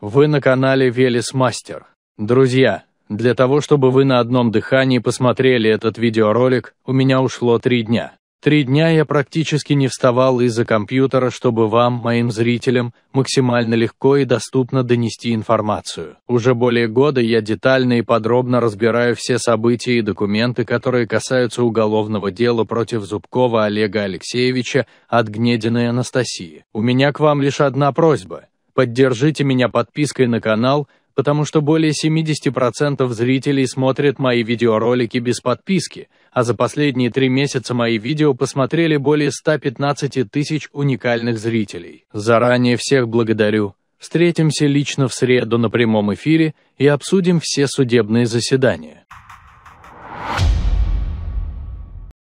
Вы на канале Велес Мастер. Друзья, для того, чтобы вы на одном дыхании посмотрели этот видеоролик, у меня ушло три дня. Три дня я практически не вставал из-за компьютера, чтобы вам, моим зрителям, максимально легко и доступно донести информацию. Уже более года я детально и подробно разбираю все события и документы, которые касаются уголовного дела против Зубкова Олега Алексеевича от Гнединой Анастасии. У меня к вам лишь одна просьба. Поддержите меня подпиской на канал, потому что более 70% зрителей смотрят мои видеоролики без подписки, а за последние три месяца мои видео посмотрели более 115 тысяч уникальных зрителей. Заранее всех благодарю. Встретимся лично в среду на прямом эфире и обсудим все судебные заседания.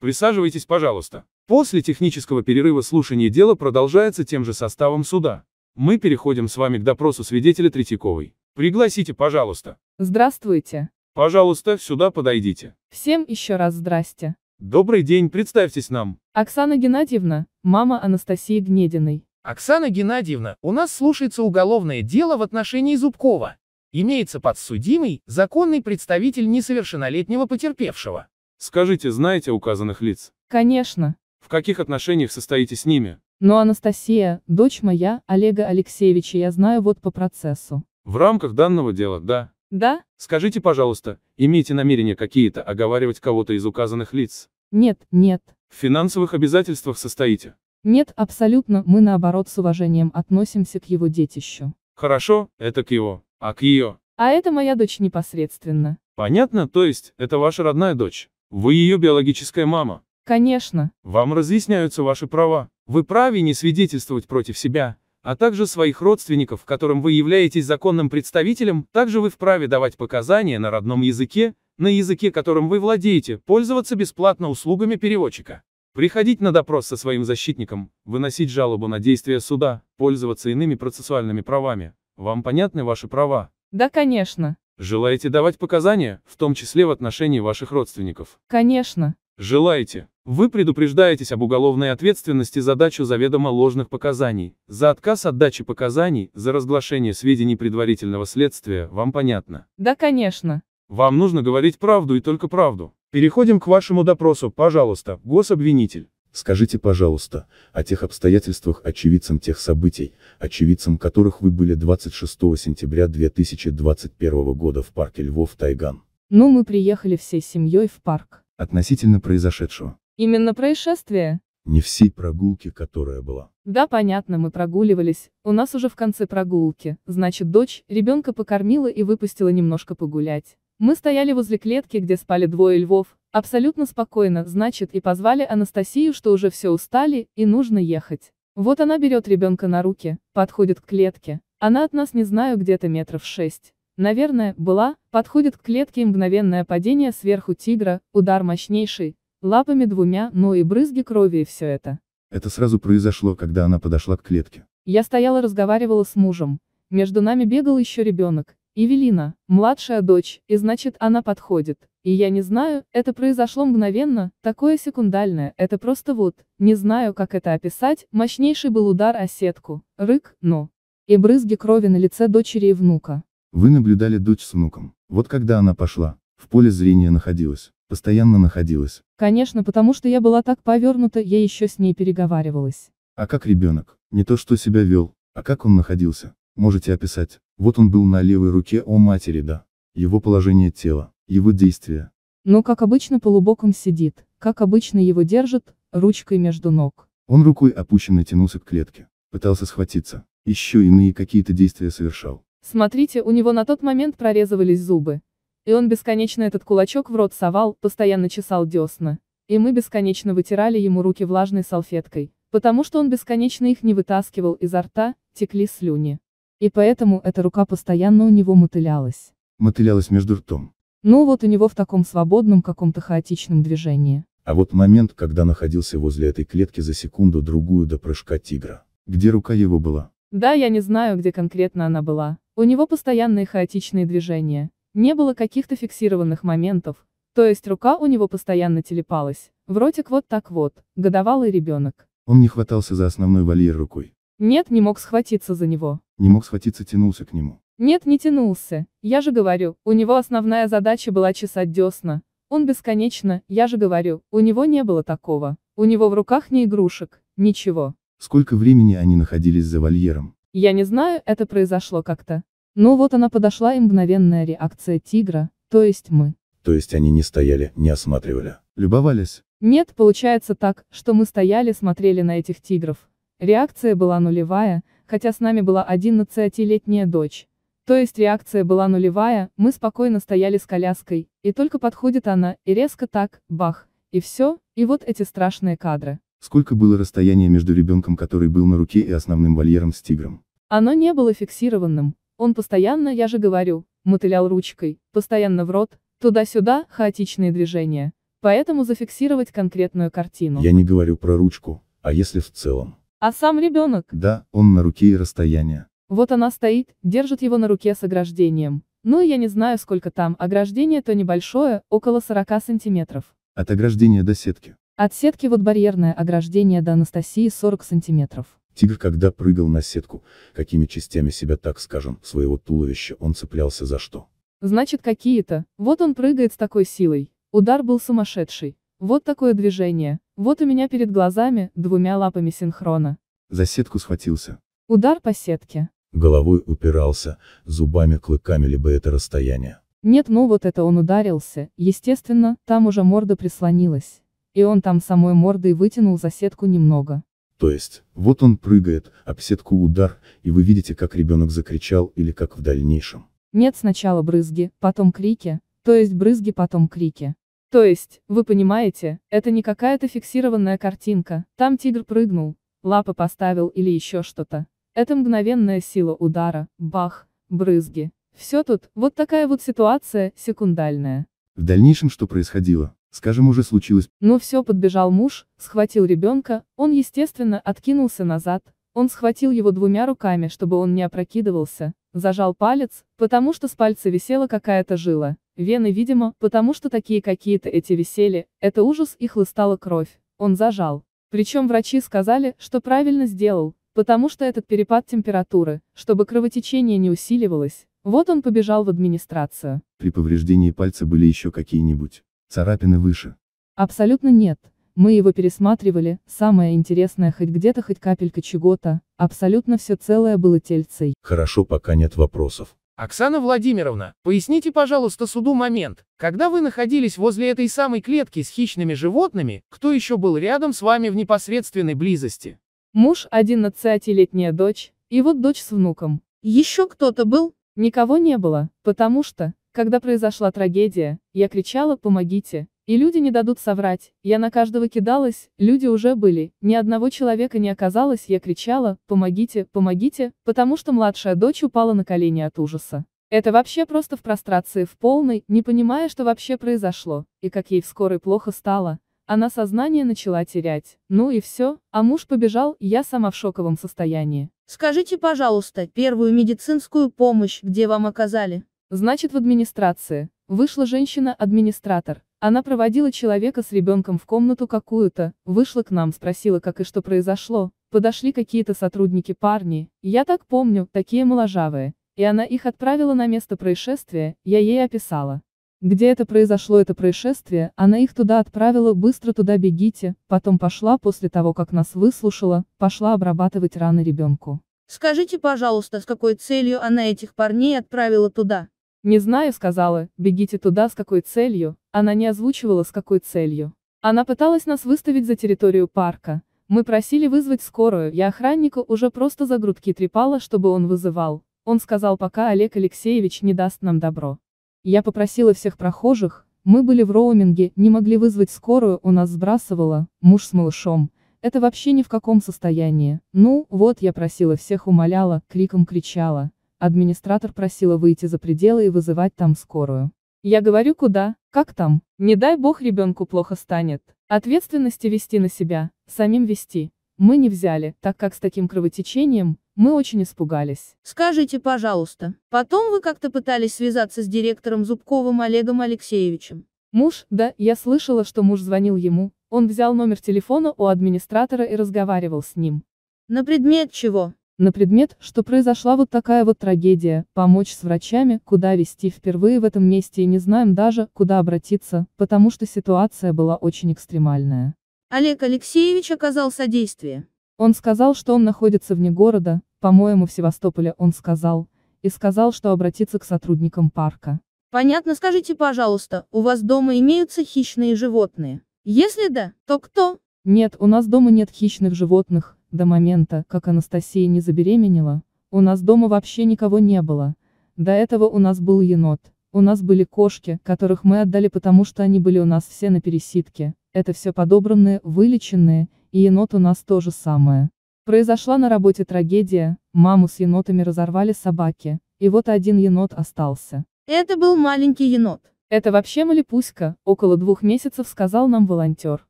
Присаживайтесь, пожалуйста. После технического перерыва слушание дела продолжается тем же составом суда. Мы переходим с вами к допросу свидетеля Третьяковой. Пригласите, пожалуйста. Здравствуйте. Пожалуйста, сюда подойдите. Всем еще раз здрасте. Добрый день, представьтесь нам. Оксана Геннадьевна, мама Анастасии Гнединой. Оксана Геннадьевна, у нас слушается уголовное дело в отношении Зубкова. Имеется подсудимый, законный представитель несовершеннолетнего потерпевшего. Скажите, знаете указанных лиц? Конечно. В каких отношениях состоите с ними? Но Анастасия, дочь моя, Олега Алексеевича, я знаю вот по процессу. В рамках данного дела, да. Да? Скажите, пожалуйста, имеете намерение какие-то оговаривать кого-то из указанных лиц? Нет, нет. В финансовых обязательствах состоите? Нет, абсолютно, мы наоборот с уважением относимся к его детищу. Хорошо, это к его, а к ее? А это моя дочь непосредственно. Понятно, то есть, это ваша родная дочь. Вы ее биологическая мама. Конечно. Вам разъясняются ваши права. Вы праве не свидетельствовать против себя, а также своих родственников, которым вы являетесь законным представителем, также вы вправе давать показания на родном языке, на языке, которым вы владеете, пользоваться бесплатно услугами переводчика. Приходить на допрос со своим защитником, выносить жалобу на действия суда, пользоваться иными процессуальными правами. Вам понятны ваши права? Да, конечно. Желаете давать показания, в том числе в отношении ваших родственников? Конечно. Желаете? Вы предупреждаетесь об уголовной ответственности за дачу заведомо ложных показаний, за отказ от дачи показаний, за разглашение сведений предварительного следствия, вам понятно? Да, конечно. Вам нужно говорить правду и только правду. Переходим к вашему допросу, пожалуйста, гособвинитель. Скажите, пожалуйста, о тех обстоятельствах очевидцам тех событий, очевидцам которых вы были 26 сентября 2021 года в парке Львов Тайган. Ну мы приехали всей семьей в парк относительно произошедшего. Именно происшествие? Не всей прогулки, которая была. Да, понятно, мы прогуливались, у нас уже в конце прогулки, значит дочь, ребенка покормила и выпустила немножко погулять. Мы стояли возле клетки, где спали двое львов, абсолютно спокойно, значит, и позвали Анастасию, что уже все устали, и нужно ехать. Вот она берет ребенка на руки, подходит к клетке. Она от нас, не знаю, где-то метров шесть. Наверное, была, подходит к клетке и мгновенное падение сверху тигра, удар мощнейший, лапами двумя, ну и брызги крови и все это. Это сразу произошло, когда она подошла к клетке. Я стояла разговаривала с мужем. Между нами бегал еще ребенок. Евелина, младшая дочь, и значит она подходит. И я не знаю, это произошло мгновенно, такое секундальное, это просто вот, не знаю как это описать, мощнейший был удар о сетку, рык, но. И брызги крови на лице дочери и внука. Вы наблюдали дочь с внуком. Вот когда она пошла, в поле зрения находилась, постоянно находилась. Конечно, потому что я была так повернута, я еще с ней переговаривалась. А как ребенок? Не то что себя вел, а как он находился? Можете описать. Вот он был на левой руке о матери, да. Его положение тела, его действия. Но как обычно полубоком сидит, как обычно его держит, ручкой между ног. Он рукой опущенно тянулся к клетке, пытался схватиться, еще иные какие-то действия совершал. Смотрите, у него на тот момент прорезывались зубы. И он бесконечно этот кулачок в рот совал, постоянно чесал десна. И мы бесконечно вытирали ему руки влажной салфеткой, потому что он бесконечно их не вытаскивал изо рта, текли слюни. И поэтому эта рука постоянно у него мотылялась. Мотылялась между ртом. Ну вот у него в таком свободном каком-то хаотичном движении. А вот момент, когда находился возле этой клетки за секунду-другую до прыжка тигра. Где рука его была? Да, я не знаю, где конкретно она была. У него постоянные хаотичные движения, не было каких-то фиксированных моментов, то есть рука у него постоянно телепалась, в ротик вот так вот, годовалый ребенок. Он не хватался за основной вольер рукой. Нет, не мог схватиться за него. Не мог схватиться, тянулся к нему. Нет, не тянулся, я же говорю, у него основная задача была чесать десна. Он бесконечно, я же говорю, у него не было такого. У него в руках не игрушек, ничего. Сколько времени они находились за вольером? Я не знаю, это произошло как-то. Ну вот она подошла и мгновенная реакция тигра, то есть мы. То есть они не стояли, не осматривали. Любовались. Нет, получается так, что мы стояли, смотрели на этих тигров. Реакция была нулевая, хотя с нами была 11-летняя дочь. То есть реакция была нулевая, мы спокойно стояли с коляской, и только подходит она, и резко так, бах, и все, и вот эти страшные кадры. Сколько было расстояние между ребенком, который был на руке, и основным вольером с тигром? Оно не было фиксированным, он постоянно, я же говорю, мотылял ручкой, постоянно в рот, туда-сюда, хаотичные движения. Поэтому зафиксировать конкретную картину. Я не говорю про ручку, а если в целом. А сам ребенок? Да, он на руке и расстояние. Вот она стоит, держит его на руке с ограждением. Ну, я не знаю, сколько там, ограждение-то небольшое, около 40 сантиметров. От ограждения до сетки. От сетки вот барьерное ограждение до Анастасии 40 сантиметров. Тигр когда прыгал на сетку, какими частями себя, так скажем, своего туловища он цеплялся за что? Значит какие-то, вот он прыгает с такой силой. Удар был сумасшедший. Вот такое движение, вот у меня перед глазами, двумя лапами синхрона. За сетку схватился. Удар по сетке. Головой упирался, зубами, клыками, либо это расстояние. Нет, ну вот это он ударился, естественно, там уже морда прислонилась. И он там самой мордой вытянул за сетку немного. То есть, вот он прыгает, об сетку удар, и вы видите, как ребенок закричал или как в дальнейшем. Нет сначала брызги, потом крики, то есть брызги, потом крики. То есть, вы понимаете, это не какая-то фиксированная картинка, там тигр прыгнул, лапы поставил или еще что-то. Это мгновенная сила удара, бах, брызги. Все тут, вот такая вот ситуация, секундальная. В дальнейшем что происходило? Скажем, уже случилось. Ну все, подбежал муж, схватил ребенка, он, естественно, откинулся назад. Он схватил его двумя руками, чтобы он не опрокидывался, зажал палец, потому что с пальца висела какая-то жила. Вены, видимо, потому что такие какие-то эти висели, это ужас и хлыстала кровь. Он зажал. Причем врачи сказали, что правильно сделал, потому что этот перепад температуры, чтобы кровотечение не усиливалось, вот он побежал в администрацию. При повреждении пальца были еще какие-нибудь царапины выше? Абсолютно нет. Мы его пересматривали, самое интересное хоть где-то хоть капелька чего-то, абсолютно все целое было тельцей. Хорошо, пока нет вопросов. Оксана Владимировна, поясните, пожалуйста, суду момент, когда вы находились возле этой самой клетки с хищными животными, кто еще был рядом с вами в непосредственной близости? Муж, 11-летняя дочь, и вот дочь с внуком. Еще кто-то был? Никого не было, потому что, когда произошла трагедия, я кричала «помогите», и люди не дадут соврать, я на каждого кидалась, люди уже были, ни одного человека не оказалось, я кричала «помогите, помогите», потому что младшая дочь упала на колени от ужаса. Это вообще просто в прострации в полной, не понимая, что вообще произошло, и как ей в скорой плохо стало. Она сознание начала терять. Ну и все, а муж побежал, я сама в шоковом состоянии. Скажите, пожалуйста, первую медицинскую помощь, где вам оказали? Значит, в администрации. Вышла женщина-администратор. Она проводила человека с ребенком в комнату какую-то, вышла к нам, спросила, как и что произошло, подошли какие-то сотрудники парни, я так помню, такие моложавые, и она их отправила на место происшествия, я ей описала. Где это произошло это происшествие, она их туда отправила, быстро туда бегите, потом пошла после того, как нас выслушала, пошла обрабатывать раны ребенку. Скажите, пожалуйста, с какой целью она этих парней отправила туда? Не знаю, сказала, бегите туда с какой целью, она не озвучивала с какой целью. Она пыталась нас выставить за территорию парка. Мы просили вызвать скорую, я охраннику уже просто за грудки трепала, чтобы он вызывал. Он сказал, пока Олег Алексеевич не даст нам добро. Я попросила всех прохожих, мы были в роуминге, не могли вызвать скорую, у нас сбрасывало, муж с малышом. Это вообще ни в каком состоянии. Ну, вот я просила всех умоляла, криком кричала. Администратор просила выйти за пределы и вызывать там скорую. Я говорю, куда, как там, не дай бог ребенку плохо станет. Ответственности вести на себя, самим вести. Мы не взяли, так как с таким кровотечением, мы очень испугались. Скажите, пожалуйста, потом вы как-то пытались связаться с директором Зубковым Олегом Алексеевичем? Муж, да, я слышала, что муж звонил ему, он взял номер телефона у администратора и разговаривал с ним. На предмет чего? на предмет, что произошла вот такая вот трагедия, помочь с врачами, куда вести впервые в этом месте и не знаем даже, куда обратиться, потому что ситуация была очень экстремальная. Олег Алексеевич оказал содействие. Он сказал, что он находится вне города, по-моему, в Севастополе он сказал, и сказал, что обратится к сотрудникам парка. Понятно, скажите, пожалуйста, у вас дома имеются хищные животные? Если да, то кто? Нет, у нас дома нет хищных животных, до момента, как Анастасия не забеременела, у нас дома вообще никого не было. До этого у нас был енот. У нас были кошки, которых мы отдали потому что они были у нас все на пересидке. Это все подобранные, вылеченные, и енот у нас тоже самое. Произошла на работе трагедия, маму с енотами разорвали собаки, и вот один енот остался. Это был маленький енот. Это вообще малипуська, около двух месяцев сказал нам волонтер.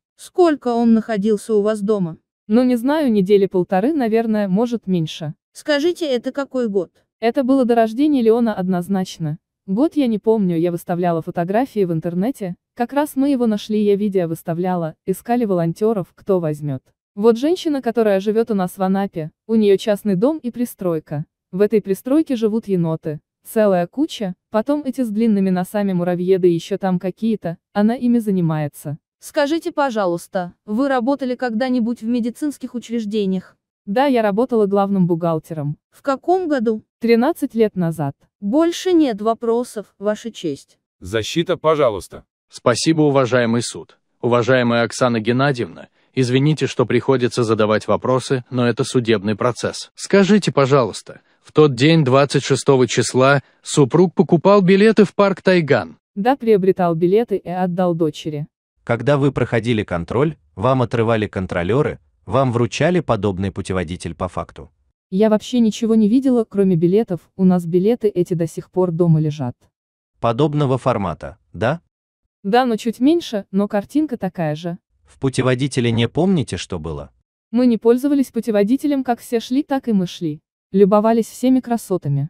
Сколько он находился у вас дома? Ну не знаю, недели полторы, наверное, может меньше. Скажите, это какой год? Это было до рождения Леона однозначно. Год я не помню, я выставляла фотографии в интернете, как раз мы его нашли, я видео выставляла, искали волонтеров, кто возьмет. Вот женщина, которая живет у нас в Анапе, у нее частный дом и пристройка. В этой пристройке живут еноты. Целая куча, потом эти с длинными носами муравьеды еще там какие-то, она ими занимается. Скажите, пожалуйста, вы работали когда-нибудь в медицинских учреждениях? Да, я работала главным бухгалтером. В каком году? 13 лет назад. Больше нет вопросов, Ваша честь. Защита, пожалуйста. Спасибо, уважаемый суд. Уважаемая Оксана Геннадьевна, извините, что приходится задавать вопросы, но это судебный процесс. Скажите, пожалуйста, в тот день 26 числа супруг покупал билеты в парк Тайган? Да, приобретал билеты и отдал дочери. Когда вы проходили контроль, вам отрывали контролеры, вам вручали подобный путеводитель по факту. Я вообще ничего не видела, кроме билетов, у нас билеты эти до сих пор дома лежат. Подобного формата, да? Да, но чуть меньше, но картинка такая же. В путеводителе не помните, что было? Мы не пользовались путеводителем, как все шли, так и мы шли. Любовались всеми красотами.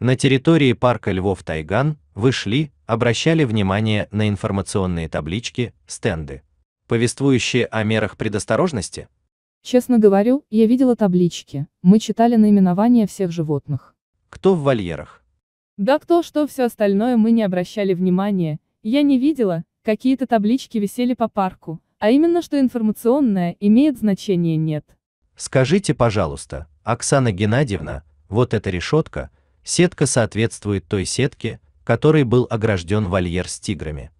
На территории парка Львов-Тайган вы шли, обращали внимание на информационные таблички, стенды, повествующие о мерах предосторожности? Честно говорю, я видела таблички, мы читали наименования всех животных. Кто в вольерах? Да кто что, все остальное мы не обращали внимания, я не видела, какие-то таблички висели по парку, а именно что информационное имеет значение нет. Скажите, пожалуйста, Оксана Геннадьевна, вот эта решетка, сетка соответствует той сетке, который был огражден вольер с тиграми.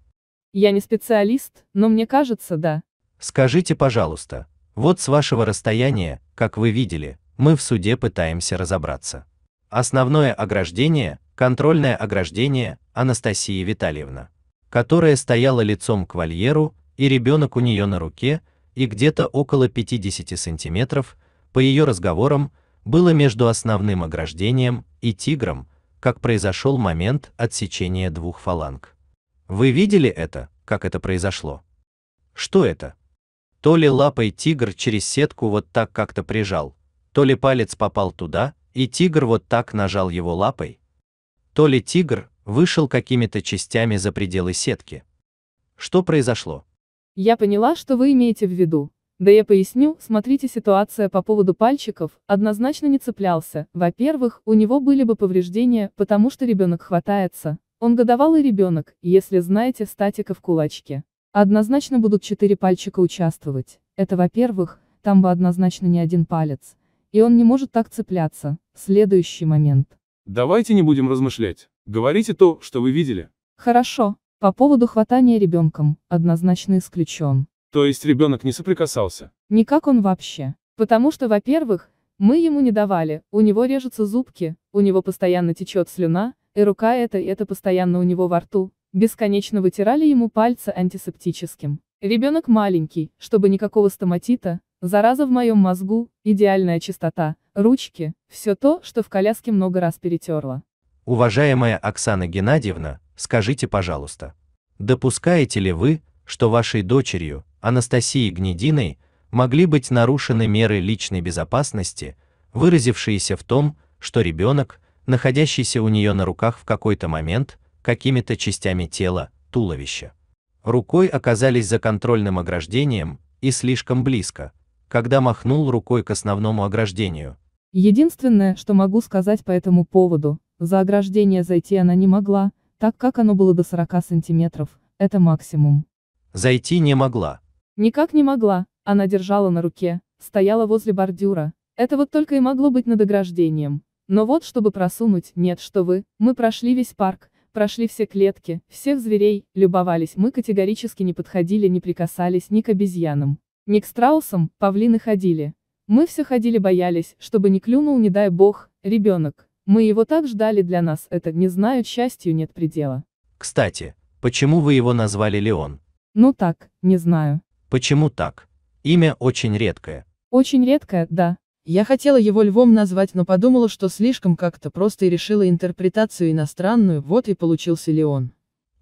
Я не специалист, но мне кажется, да. Скажите, пожалуйста, вот с вашего расстояния, как вы видели, мы в суде пытаемся разобраться. Основное ограждение, контрольное ограждение, Анастасии Витальевна, которая стояла лицом к вольеру, и ребенок у нее на руке, и где-то около 50 сантиметров, по ее разговорам, было между основным ограждением и тигром, как произошел момент отсечения двух фаланг. Вы видели это, как это произошло? Что это? То ли лапой тигр через сетку вот так как-то прижал, то ли палец попал туда, и тигр вот так нажал его лапой, то ли тигр вышел какими-то частями за пределы сетки. Что произошло? Я поняла, что вы имеете в виду. Да я поясню, смотрите ситуация по поводу пальчиков, однозначно не цеплялся, во-первых, у него были бы повреждения, потому что ребенок хватается, он годовалый ребенок, если знаете статика в кулачке. Однозначно будут четыре пальчика участвовать, это во-первых, там бы однозначно не один палец, и он не может так цепляться, следующий момент. Давайте не будем размышлять, говорите то, что вы видели. Хорошо, по поводу хватания ребенком, однозначно исключен. То есть ребенок не соприкасался? Никак он вообще. Потому что, во-первых, мы ему не давали, у него режутся зубки, у него постоянно течет слюна, и рука эта и это постоянно у него во рту, бесконечно вытирали ему пальцы антисептическим. Ребенок маленький, чтобы никакого стоматита, зараза в моем мозгу, идеальная чистота, ручки, все то, что в коляске много раз перетерло. Уважаемая Оксана Геннадьевна, скажите, пожалуйста, допускаете ли вы, что вашей дочерью, Анастасии Гнединой могли быть нарушены меры личной безопасности, выразившиеся в том, что ребенок, находящийся у нее на руках в какой-то момент, какими-то частями тела, туловища, рукой оказались за контрольным ограждением и слишком близко, когда махнул рукой к основному ограждению. Единственное, что могу сказать по этому поводу, за ограждение зайти она не могла, так как оно было до 40 сантиметров, это максимум. Зайти не могла. Никак не могла, она держала на руке, стояла возле бордюра. Это вот только и могло быть над ограждением. Но вот чтобы просунуть, нет, что вы, мы прошли весь парк, прошли все клетки, всех зверей, любовались, мы категорически не подходили, не прикасались ни к обезьянам, ни к страусам, павлины ходили. Мы все ходили боялись, чтобы не клюнул, не дай бог, ребенок. Мы его так ждали для нас, это, не знаю, счастью нет предела. Кстати, почему вы его назвали Леон? Ну так, не знаю. Почему так? Имя очень редкое. Очень редкое, да. Я хотела его львом назвать, но подумала, что слишком как-то просто и решила интерпретацию иностранную, вот и получился Леон.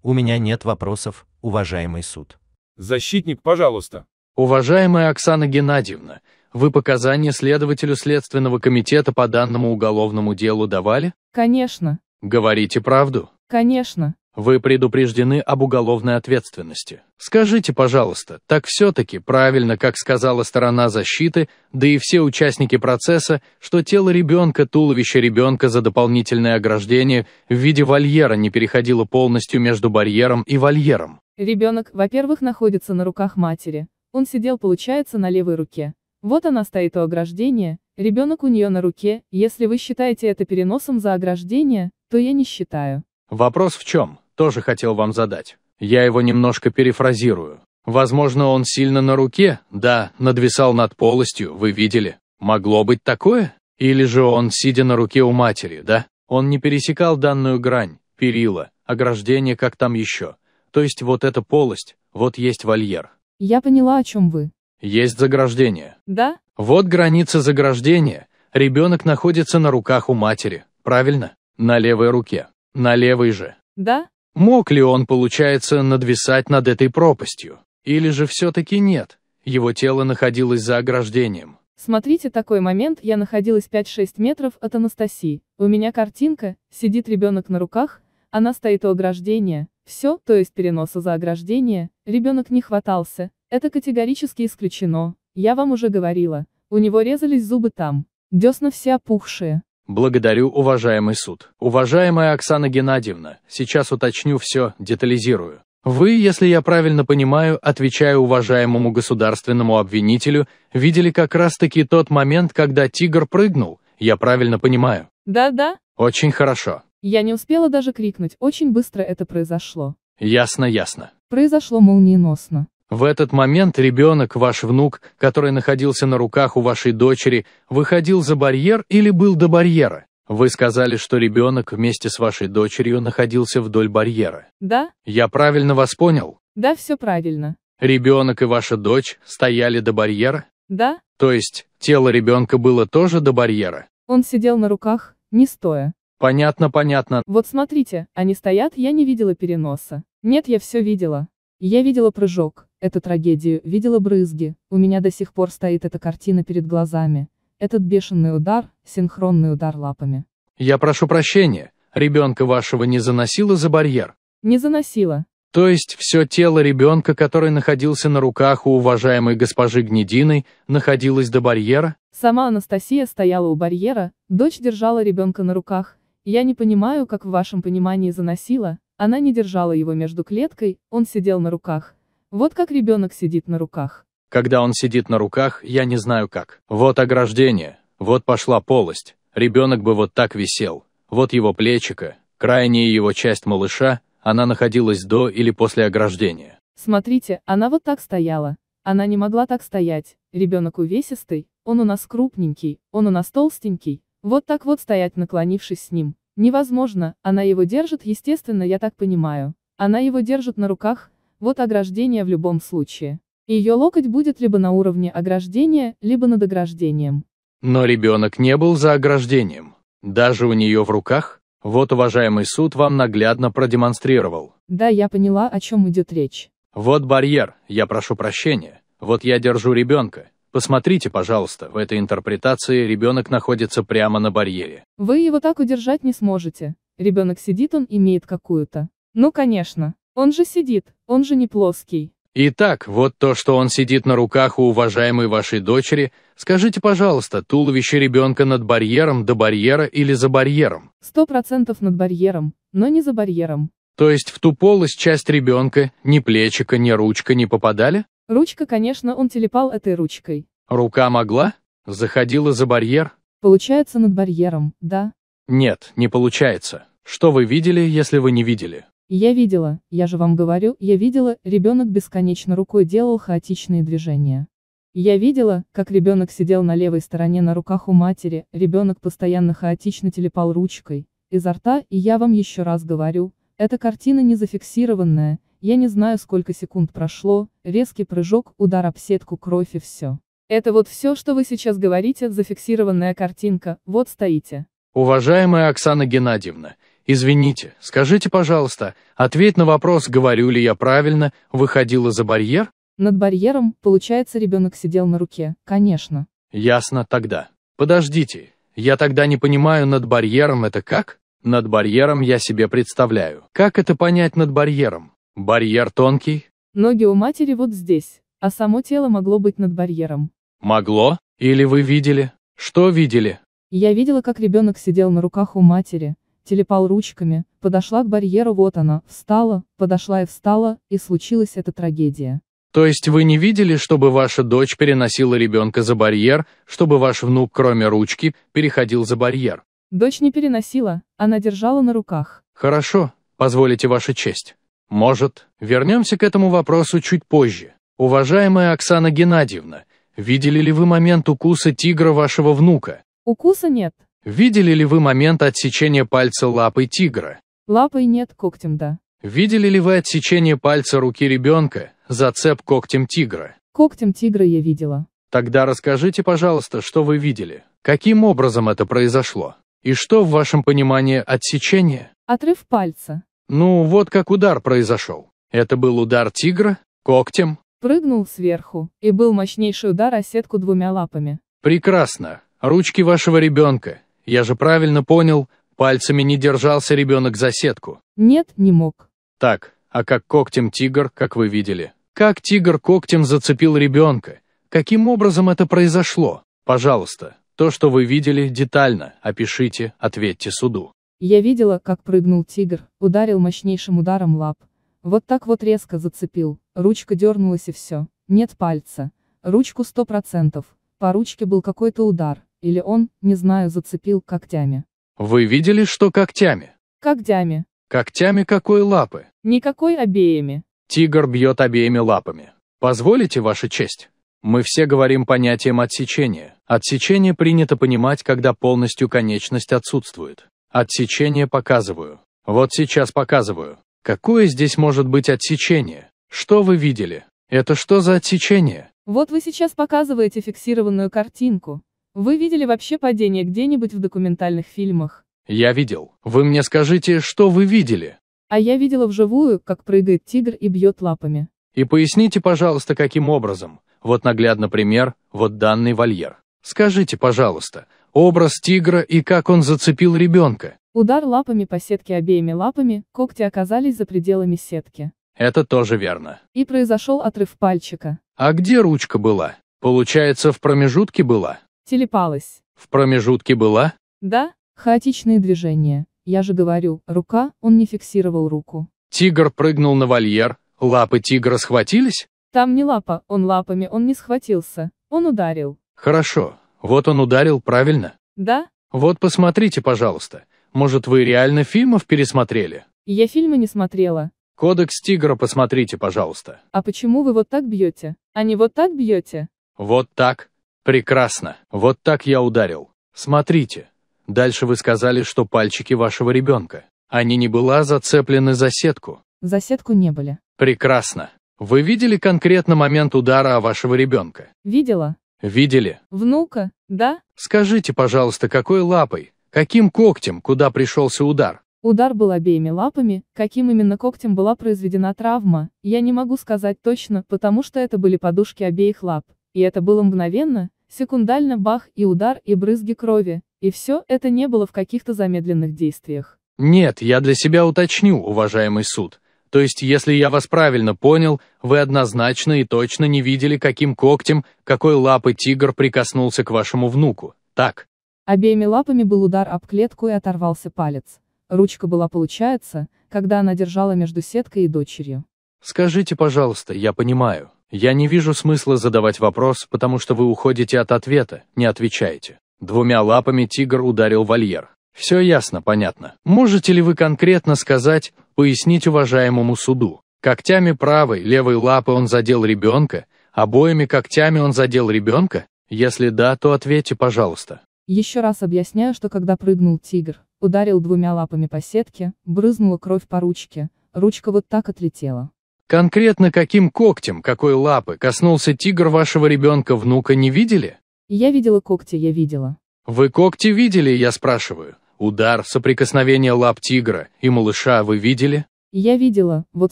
У меня нет вопросов, уважаемый суд. Защитник, пожалуйста. Уважаемая Оксана Геннадьевна, вы показания следователю Следственного комитета по данному уголовному делу давали? Конечно. Говорите правду? Конечно. Вы предупреждены об уголовной ответственности. Скажите, пожалуйста, так все-таки правильно, как сказала сторона защиты, да и все участники процесса, что тело ребенка, туловище ребенка за дополнительное ограждение в виде вольера не переходило полностью между барьером и вольером? Ребенок, во-первых, находится на руках матери. Он сидел, получается, на левой руке. Вот она стоит у ограждения, ребенок у нее на руке, если вы считаете это переносом за ограждение, то я не считаю. Вопрос в чем? тоже хотел вам задать. Я его немножко перефразирую. Возможно, он сильно на руке, да, надвисал над полостью, вы видели. Могло быть такое? Или же он, сидя на руке у матери, да? Он не пересекал данную грань, перила, ограждение, как там еще. То есть вот эта полость, вот есть вольер. Я поняла, о чем вы. Есть заграждение. Да? Вот граница заграждения. Ребенок находится на руках у матери, правильно? На левой руке. На левой же. Да? Мог ли он, получается, надвисать над этой пропастью? Или же все-таки нет? Его тело находилось за ограждением. Смотрите такой момент, я находилась 5-6 метров от Анастасии. У меня картинка, сидит ребенок на руках, она стоит у ограждения, все, то есть переноса за ограждение, ребенок не хватался, это категорически исключено, я вам уже говорила, у него резались зубы там, десна все опухшие, Благодарю, уважаемый суд. Уважаемая Оксана Геннадьевна, сейчас уточню все, детализирую. Вы, если я правильно понимаю, отвечая уважаемому государственному обвинителю, видели как раз-таки тот момент, когда тигр прыгнул, я правильно понимаю? Да-да. Очень хорошо. Я не успела даже крикнуть, очень быстро это произошло. Ясно-ясно. Произошло молниеносно. В этот момент ребенок, ваш внук, который находился на руках у вашей дочери, выходил за барьер или был до барьера? Вы сказали, что ребенок вместе с вашей дочерью находился вдоль барьера. Да? Я правильно вас понял? Да, все правильно. Ребенок и ваша дочь стояли до барьера? Да. То есть, тело ребенка было тоже до барьера? Он сидел на руках, не стоя. Понятно, понятно. Вот смотрите, они стоят, я не видела переноса. Нет, я все видела. Я видела прыжок, эту трагедию, видела брызги, у меня до сих пор стоит эта картина перед глазами. Этот бешеный удар, синхронный удар лапами. Я прошу прощения, ребенка вашего не заносило за барьер? Не заносило. То есть все тело ребенка, который находился на руках у уважаемой госпожи Гнединой, находилось до барьера? Сама Анастасия стояла у барьера, дочь держала ребенка на руках. Я не понимаю, как в вашем понимании заносила, она не держала его между клеткой, он сидел на руках. Вот как ребенок сидит на руках. Когда он сидит на руках, я не знаю как. Вот ограждение, вот пошла полость, ребенок бы вот так висел. Вот его плечико, крайняя его часть малыша, она находилась до или после ограждения. Смотрите, она вот так стояла. Она не могла так стоять. Ребенок увесистый, он у нас крупненький, он у нас толстенький. Вот так вот стоять, наклонившись с ним. Невозможно, она его держит, естественно, я так понимаю. Она его держит на руках, вот ограждение в любом случае. Ее локоть будет либо на уровне ограждения, либо над ограждением. Но ребенок не был за ограждением. Даже у нее в руках? Вот уважаемый суд вам наглядно продемонстрировал. Да, я поняла, о чем идет речь. Вот барьер, я прошу прощения. Вот я держу ребенка, Посмотрите, пожалуйста, в этой интерпретации ребенок находится прямо на барьере. Вы его так удержать не сможете. Ребенок сидит, он имеет какую-то. Ну, конечно. Он же сидит, он же не плоский. Итак, вот то, что он сидит на руках у уважаемой вашей дочери, скажите, пожалуйста, туловище ребенка над барьером, до барьера или за барьером? Сто процентов над барьером, но не за барьером. То есть в ту полость часть ребенка, ни плечика, ни ручка не попадали? Ручка, конечно, он телепал этой ручкой. Рука могла? Заходила за барьер? Получается над барьером, да? Нет, не получается. Что вы видели, если вы не видели? Я видела, я же вам говорю, я видела, ребенок бесконечно рукой делал хаотичные движения. Я видела, как ребенок сидел на левой стороне на руках у матери, ребенок постоянно хаотично телепал ручкой, изо рта, и я вам еще раз говорю, эта картина не зафиксированная, я не знаю, сколько секунд прошло, резкий прыжок, удар об сетку, кровь и все. Это вот все, что вы сейчас говорите, зафиксированная картинка, вот стоите. Уважаемая Оксана Геннадьевна, извините, скажите, пожалуйста, ответь на вопрос, говорю ли я правильно, выходила за барьер? Над барьером, получается, ребенок сидел на руке, конечно. Ясно тогда. Подождите, я тогда не понимаю, над барьером это как? Над барьером я себе представляю. Как это понять над барьером? Барьер тонкий? Ноги у матери вот здесь, а само тело могло быть над барьером. Могло? Или вы видели? Что видели? Я видела, как ребенок сидел на руках у матери, телепал ручками, подошла к барьеру, вот она, встала, подошла и встала, и случилась эта трагедия. То есть вы не видели, чтобы ваша дочь переносила ребенка за барьер, чтобы ваш внук, кроме ручки, переходил за барьер? Дочь не переносила, она держала на руках. Хорошо, позволите ваша честь. Может, вернемся к этому вопросу чуть позже. Уважаемая Оксана Геннадьевна, видели ли вы момент укуса тигра вашего внука? Укуса нет. Видели ли вы момент отсечения пальца лапой тигра? Лапой нет, когтем да. Видели ли вы отсечение пальца руки ребенка, зацеп когтем тигра? Когтем тигра я видела. Тогда расскажите, пожалуйста, что вы видели, каким образом это произошло, и что в вашем понимании отсечение? Отрыв пальца. Ну, вот как удар произошел. Это был удар тигра, когтем. Прыгнул сверху, и был мощнейший удар о сетку двумя лапами. Прекрасно. Ручки вашего ребенка. Я же правильно понял, пальцами не держался ребенок за сетку. Нет, не мог. Так, а как когтем тигр, как вы видели? Как тигр когтем зацепил ребенка? Каким образом это произошло? Пожалуйста, то, что вы видели, детально опишите, ответьте суду. Я видела, как прыгнул тигр, ударил мощнейшим ударом лап. Вот так вот резко зацепил, ручка дернулась и все, нет пальца. Ручку сто процентов, по ручке был какой-то удар, или он, не знаю, зацепил когтями. Вы видели, что когтями? Когтями. Когтями какой лапы? Никакой обеими. Тигр бьет обеими лапами. Позволите, Ваша честь? Мы все говорим понятием отсечения. Отсечение принято понимать, когда полностью конечность отсутствует. Отсечение показываю. Вот сейчас показываю. Какое здесь может быть отсечение? Что вы видели? Это что за отсечение? Вот вы сейчас показываете фиксированную картинку. Вы видели вообще падение где-нибудь в документальных фильмах? Я видел. Вы мне скажите, что вы видели? А я видела вживую, как прыгает тигр и бьет лапами. И поясните, пожалуйста, каким образом. Вот наглядно пример, вот данный вольер. Скажите, пожалуйста, образ тигра и как он зацепил ребенка. Удар лапами по сетке обеими лапами, когти оказались за пределами сетки. Это тоже верно. И произошел отрыв пальчика. А где ручка была? Получается, в промежутке была? Телепалась. В промежутке была? Да, хаотичные движения. Я же говорю, рука, он не фиксировал руку. Тигр прыгнул на вольер, лапы тигра схватились? Там не лапа, он лапами, он не схватился, он ударил. Хорошо, вот он ударил, правильно? Да. Вот посмотрите, пожалуйста. Может, вы реально фильмов пересмотрели? Я фильмы не смотрела. Кодекс Тигра посмотрите, пожалуйста. А почему вы вот так бьете? А не вот так бьете? Вот так. Прекрасно. Вот так я ударил. Смотрите. Дальше вы сказали, что пальчики вашего ребенка. Они не была зацеплены за сетку. За сетку не были. Прекрасно. Вы видели конкретно момент удара вашего ребенка? Видела. Видели? Внука, да? Скажите, пожалуйста, какой лапой, каким когтем, куда пришелся удар? Удар был обеими лапами, каким именно когтем была произведена травма, я не могу сказать точно, потому что это были подушки обеих лап. И это было мгновенно, секундально бах и удар и брызги крови, и все это не было в каких-то замедленных действиях. Нет, я для себя уточню, уважаемый суд. То есть, если я вас правильно понял, вы однозначно и точно не видели, каким когтем, какой лапы тигр прикоснулся к вашему внуку, так? Обеими лапами был удар об клетку и оторвался палец. Ручка была, получается, когда она держала между сеткой и дочерью. Скажите, пожалуйста, я понимаю. Я не вижу смысла задавать вопрос, потому что вы уходите от ответа, не отвечаете. Двумя лапами тигр ударил вольер. Все ясно, понятно. Можете ли вы конкретно сказать, пояснить уважаемому суду, когтями правой, левой лапы он задел ребенка, обоими когтями он задел ребенка? Если да, то ответьте, пожалуйста. Еще раз объясняю, что когда прыгнул тигр, ударил двумя лапами по сетке, брызнула кровь по ручке, ручка вот так отлетела. Конкретно каким когтем, какой лапы коснулся тигр вашего ребенка внука не видели? Я видела когти, я видела. Вы когти видели, я спрашиваю. Удар, соприкосновение лап тигра и малыша вы видели? Я видела, вот